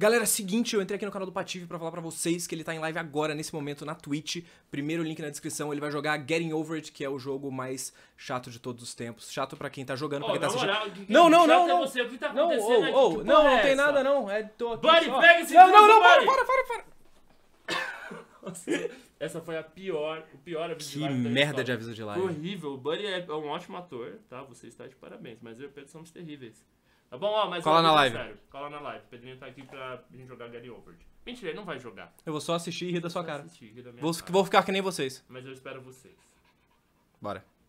Galera, é seguinte, eu entrei aqui no canal do Patife pra falar pra vocês que ele tá em live agora, nesse momento, na Twitch. Primeiro link na descrição, ele vai jogar Getting Over It, que é o jogo mais chato de todos os tempos. Chato pra quem tá jogando, pra oh, quem tá assistindo. Moral, que não, não, não, não. É você. O que tá acontecendo tipo, não, oh, oh, não, não é tem nada não. É tô aqui Buddy, só. pega esse Não, não, não, para, para, para, para. Nossa, essa foi a pior, o pior aviso que de live. Que merda de aviso de live. Foi horrível. O Buddy é, é um ótimo ator, tá? Você está de parabéns, mas eu e o Pedro somos terríveis. Tá bom, ó, mas. Cola na live. Sério. Cola na live. O Pedrinho tá aqui pra gente jogar Gary Overd. Mentira, ele não vai jogar. Eu vou só assistir e rir da sua cara. Assistir, rir da minha vou, cara. Vou ficar que nem vocês. Mas eu espero vocês. Bora.